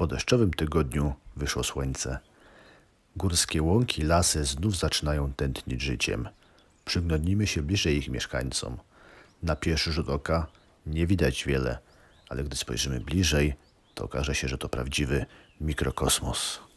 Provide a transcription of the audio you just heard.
Po deszczowym tygodniu wyszło słońce. Górskie łąki, lasy znów zaczynają tętnić życiem. Przyglądnijmy się bliżej ich mieszkańcom. Na pierwszy rzut oka nie widać wiele, ale gdy spojrzymy bliżej, to okaże się, że to prawdziwy mikrokosmos.